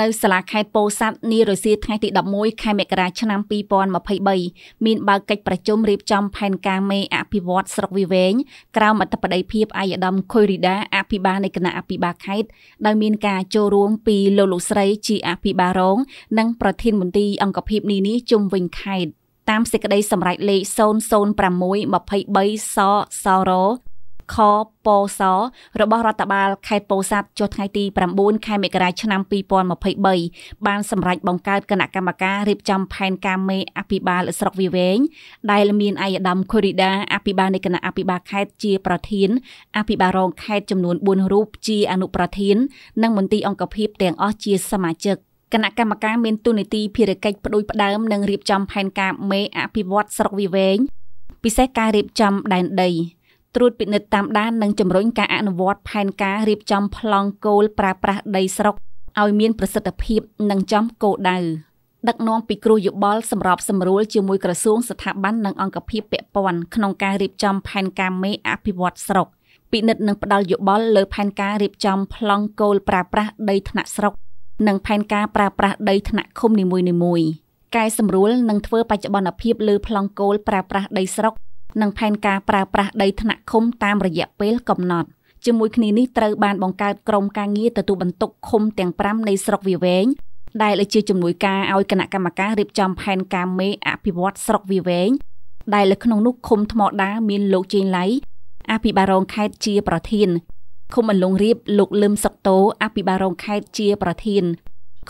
នៅសាលាខេត្តពោធិ៍សាត់នារសៀលថ្ងៃទី11ខែមករាឆ្នាំ2023មានបើកកិច្ចប្រជុំរៀបចំផែនការមេអភិវឌ្ឍស្រុកវិវែងក្រោមអធិបតីភាពអាយដាមខុយរីដាអភិបាលនៃគណៈអភិបាលខេត្តដោយមានការចូលរួមពីលោកលោកស្រីជាអភិបាលរងនិងប្រធានមន្ទីរអង្គភាពនានាជុំវិញខេត្តតាមសេចក្តីសម្រេចលេខ00623សសរខពោសរបស់រដ្ឋបាលខេត្តពោធិ៍សាត់ចុះថ្ងៃទី9ខែមករាឆ្នាំ2023បានសម្រេចបង្កើតគណៈកម្មការរៀបចំផែនការមេអភិបាលស្រុកវាវែងដែលមានអាយដាមខូរីដាអភិបាលនៃគណៈអភិបាលខេត្តជាប្រធានអភិបាលរងខេត្តចំនួន4រូបជាអនុប្រធាននិងមន្ត្រីអង្គភាពទាំងអស់ជាសមាជិកគណៈកម្មការមានទូនីតិភារកិច្ចផ្ដួយផ្ដើមនិងរៀបចំផែនការមេអភិវឌ្ឍស្រុកវាវែងពិសេសការរៀបចំដែនដីត្រួតពិនិត្យតាមដាននិងជំរុញការអនុវត្តផែនការរៀបចំប្លង់គោលប្រើប្រាស់ដីស្រុកឲ្យមានប្រសិទ្ធភាពនិងចំគោលដៅដឹកនាំពីគ្រូយោបល់សម្របសម្រួលជាមួយក្រសួងស្ថាប័ននិងអង្គភាពពាក់ព័ន្ធក្នុងការរៀបចំផែនការមេអភិវឌ្ឍស្រុក ពិនិត្យនិងផ្ដល់យោបល់លើផែនការរៀបចំប្លង់គោលប្រើប្រាស់ដីថ្នាក់ស្រុកនិងផែនការប្រើប្រាស់ដីថ្នាក់ឃុំនីមួយៗកែសម្រួលនិងធ្វើបច្ចុប្បន្នភាពលើប្លង់គោលប្រើប្រាស់ដីស្រុកនិងផែនការប្រើប្រាស់ដីថ្នាក់ឃុំតាមរយៈពេលកំណត់ជាមួយគ្នានេះត្រូវបានបង្កើតក្រុមការងារទទួលបន្ទុកឃុំទាំង5នៃស្រុកវាវែងដែលជាជំនួយការឲ្យគណៈកម្មការរៀបចំផែនការមេអភិវឌ្ឍស្រុកវាវែងដែលនៅក្នុង នោះឃុំថ្មដាមានលោកជេងឡៃអភិបាលរងខេត្តជាប្រធានឃុំអលងរៀបលោកលឹមសុកតោអភិបាលរងខេត្តជាប្រធាន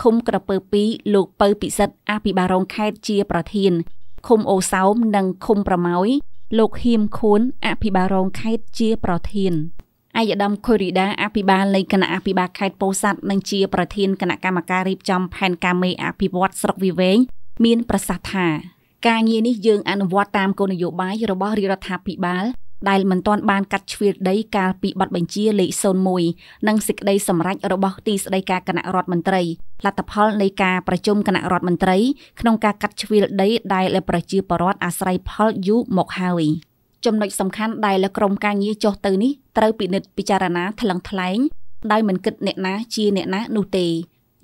ឃុំក្រពើ2លោកពៅពិសិដ្ឋអភិបាលរងខេត្តជាប្រធានឃុំអូសោមនិងឃុំប្រម៉ោយលោកហៀមខួនអភិបាលរងខេត្តជាប្រធានអាយដាមខូរីដាអភិបាលនៃគណៈអភិបាលខេត្តពោធិ៍សាត់និងជាប្រធានគណៈកម្មការរៀបចំផែនការមេអភិវឌ្ឍស្រុកវិវែងមានប្រសាសន៍ថា ការងារនេះយើងអនុវត្តតាមគោលនយោបាយរបស់រាជរដ្ឋាភិបាលដែលមិនទាន់បានកាត់ជ្រឿតដី កាលពីប័ណ្ណបញ្ជាលេខ01និងសេចក្តីសម្រេចរបស់ទីស្តីការគណៈរដ្ឋមន្ត្រីលទ្ធផល នៃការប្រជុំគណៈរដ្ឋមន្ត្រីក្នុងការកាត់ជ្រឿតដីដែលប្រជាពលរដ្ឋអាស្រ័យផលយូរមកហើយ ចំណុចសំខាន់ដែលក្រមការងារចុះទៅនេះត្រូវពិនិត្យពិចារណាថ្លឹងថ្លែងដោយមិនគិតអ្នកណាជាអ្នកណានោះទេ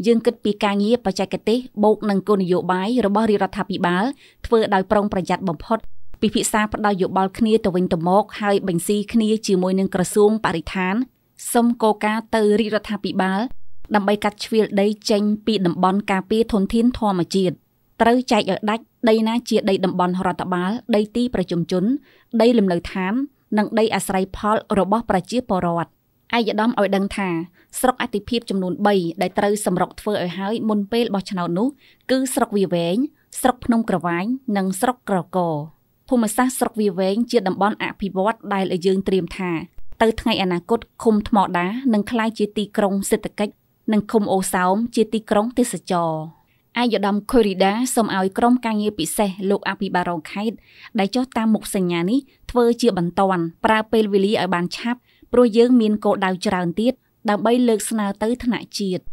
យើងគិតពីការងារបច្ចេកទេសបូកនឹងគោលនយោបាយរបស់រាជរដ្ឋាភិបាលធ្វើដោយប្រុងប្រយ័ត្នបំផុតពិភាក្សាផ្ដល់យោបល់គ្នាទៅវិញទៅមកហើយបញ្ស៊ីគ្នាជាមួយនឹងក្រសួងបរិស្ថានសុំកោការទៅរាជរដ្ឋាភិបាលដើម្បីកាត់ជ្រៀលដីចេញពីតំបន់ការពារធនធានធម្មជាតិត្រូវចែកឲ្យដាច់ដីណាជាដីតំបន់រដ្ឋបាលដីទីប្រជុំជន ដីលំនៅឋាន និងដីអាស្រ័យផលរបស់ប្រជាពលរដ្ឋឯកឧត្តមឲ្យដឹងថាស្រុកអតិភិបចំនួន3ដែលត្រូវសម្រុកធ្វើឲ្យហើយមុនពេលបោះឆ្នោតនោះគឺស្រុកវាវែងស្រុកភ្នំក្រវ៉ាញនិងស្រុកក្រកោភូមិសាស្ត្រស្រុកវាវែងជាតំបន់អភិវឌ្ឍដែលយើងត្រៀមថា ទៅថ្ងៃអនាគតឃុំថ្មដានឹងក្លាយជាទីក្រុងសេដ្ឋកិច្ចនិងឃុំអូសោមជាទីក្រុងទេសចរអាយដាមខូរីដាសូមឲ្យក្រុមការងារពិសេសលោកអភិបាលរងខេត្តដែលចុះតាមមុខសញ្ញានេះធ្វើជាបន្តប្រើពេលវេលាឲ្យបានឆាប់ព្រោះយើងមានគោលដៅច្រើនទៀតដើម្បីលើកស្នើទៅថ្នាក់ជាតិ។